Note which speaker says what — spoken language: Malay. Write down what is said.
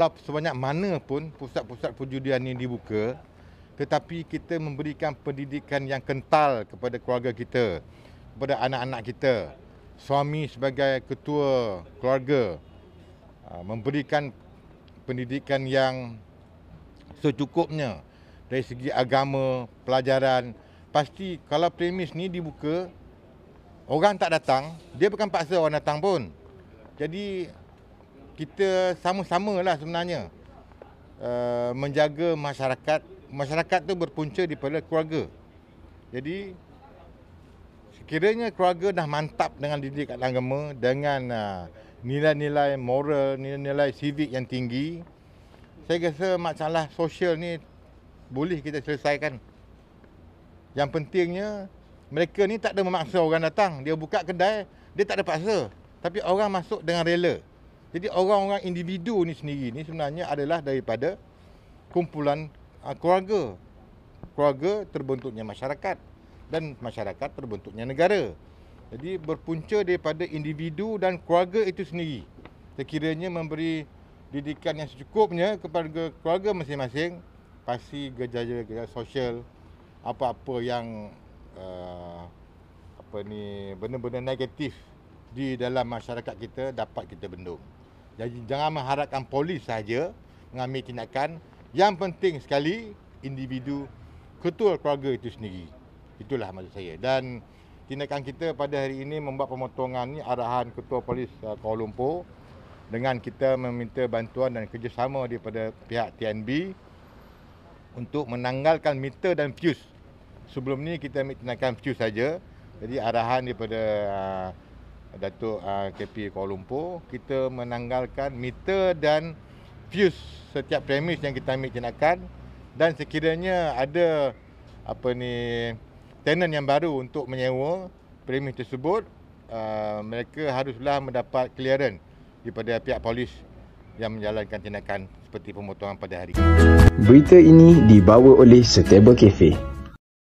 Speaker 1: Walau sebanyak mana pun pusat-pusat perjudian ini dibuka, tetapi kita memberikan pendidikan yang kental kepada keluarga kita, kepada anak-anak kita. Suami sebagai ketua keluarga ah, memberikan pendidikan yang secukupnya dari segi agama, pelajaran. Pasti kalau premis ni dibuka, orang tak datang, dia bukan paksa orang datang pun. Jadi kita sama-sama lah sebenarnya uh, menjaga masyarakat. Masyarakat tu berpunca daripada keluarga. Jadi sekiranya keluarga dah mantap dengan diri didikan agama, dengan uh, nilai-nilai moral, nilai-nilai civik yang tinggi, saya rasa masalah sosial ni boleh kita selesaikan. Yang pentingnya, mereka ni tak ada memaksa orang datang. Dia buka kedai, dia tak ada paksa. Tapi orang masuk dengan rela. Jadi orang-orang individu ni sendiri ni sebenarnya adalah daripada kumpulan uh, keluarga. Keluarga terbentuknya masyarakat dan masyarakat terbentuknya negara. Jadi berpunca daripada individu dan keluarga itu sendiri. Sekiranya memberi didikan yang secukupnya kepada keluarga masing-masing, pasti gejala-gejala sosial apa-apa yang uh, apa ni benar-benar negatif di dalam masyarakat kita dapat kita bendung. Jadi jangan mengharapkan polis saja mengambil tindakan. Yang penting sekali individu ketua keluarga itu sendiri. Itulah maksud saya. Dan tindakan kita pada hari ini membuat pemotongan ini arahan ketua polis uh, Kuala Lumpur dengan kita meminta bantuan dan kerjasama daripada pihak TNB untuk menanggalkan meter dan fuse. Sebelum ni kita ambil tindakan fuse saja. Jadi arahan daripada uh, Datuk uh, ah, KP Kuala Lumpur kita menanggalkan meter dan fuse setiap premis yang kita ambil tindakan dan sekiranya ada apa ni tenant yang baru untuk menyewa premis tersebut uh, mereka haruslah mendapat clearance daripada pihak polis yang menjalankan tindakan seperti pemotongan pada hari ini. Berita ini dibawa oleh Stable Cafe.